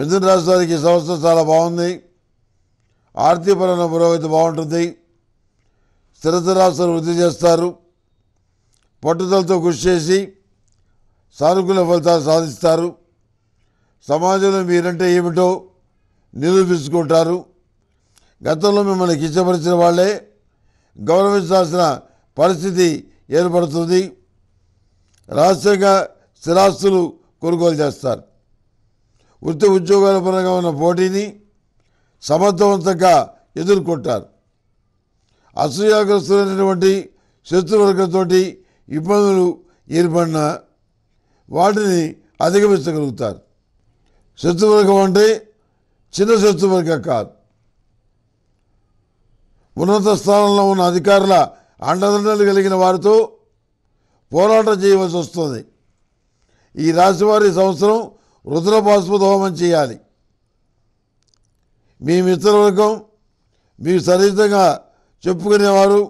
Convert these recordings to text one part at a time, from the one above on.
మిథున రాష్ట్రానికి ఈ సంవత్సరం చాలా బాగుంది ఆర్థికపరమైన పురోగతి బాగుంటుంది స్థిరతరాస్తులు వృద్ధి చేస్తారు పట్టుదలతో కృషి చేసి సానుకూల ఫలితాలు సాధిస్తారు సమాజంలో మీరంటే ఏమిటో నిరూపించుకుంటారు గతంలో మిమ్మల్ని కిచ్చపరిచిన వాళ్ళే గౌరవించాల్సిన పరిస్థితి ఏర్పడుతుంది రహస్యంగా స్థిరాస్తులు కొనుగోలు చేస్తారు వృత్తి ఉద్యోగాల పరంగా ఉన్న పోటీని సమర్థవంతంగా ఎదుర్కొంటారు అసూయాగ్రస్తులైనటువంటి శత్రువర్గంతో ఇబ్బందులు ఏర్పడిన వాటిని అధిగమించగలుగుతారు శత్రువర్గం అంటే చిన్న శత్రువర్గం కాదు ఉన్నత స్థానంలో ఉన్న అధికారుల అండదండలు కలిగిన వారితో పోరాటం చేయవలసి వస్తుంది ఈ రాశివారి సంవత్సరం రుద్ర పసుపు హోమం చేయాలి మీ మిత్రవర్గం మీకు సరిద్దంగా చెప్పుకునేవారు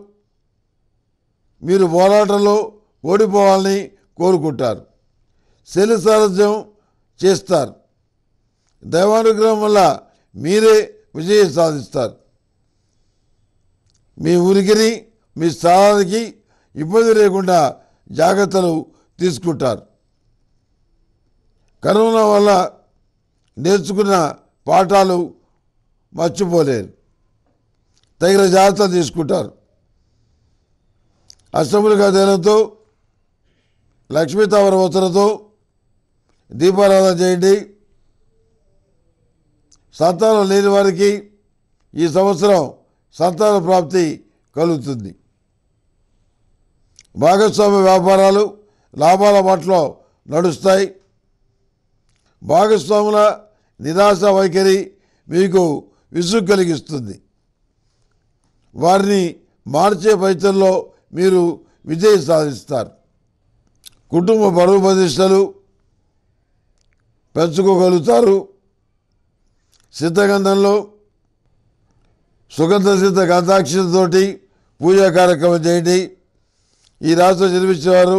మీరు పోరాటంలో ఓడిపోవాలని కోరుకుంటారు శని సారథ్యం చేస్తారు దైవానుగ్రహం వల్ల మీరే విజయం సాధిస్తారు మీ ఉనికిని మీ స్థానానికి ఇబ్బంది లేకుండా జాగ్రత్తలు తీసుకుంటారు కరోనా వల్ల నేర్చుకున్న పాఠాలు మర్చిపోలేరు తగిన జాగ్రత్తలు తీసుకుంటారు అష్టములుగా దేనంతో లక్ష్మీ తవరవతలతో దీపారాధన చేయండి సంతానం లేని వారికి ఈ సంవత్సరం సంతాన ప్రాప్తి కలుగుతుంది భాగస్వామ్య వ్యాపారాలు లాభాల మట్లో నడుస్తాయి భాగస్వాముల నిరాశ వైఖరి మీకు విసుగు కలిగిస్తుంది వారిని మార్చే ప్రయత్నంలో మీరు విజయం సాధిస్తారు కుటుంబ పరువు ప్రతిష్టలు పెంచుకోగలుగుతారు సిద్ధగంధంలో సుగంధ సిద్ధ గంధాక్షతతోటి పూజా కార్యక్రమం చేయండి ఈ రాష్ట్రం జన్మించేవారు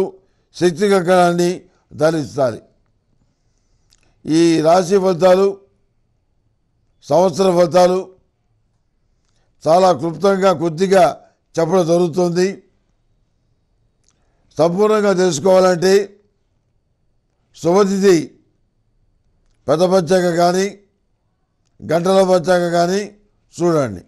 శక్తి కంకణాన్ని ధరిస్తారు ఈ రాశి ఫలితాలు సంవత్సర ఫలితాలు చాలా క్లుప్తంగా కొద్దిగా చెప్పడం జరుగుతుంది సంపూర్ణంగా తెలుసుకోవాలంటే శుభతిథి పెద్ద పంచాంగం కానీ గంటల పంచాంగం కానీ చూడండి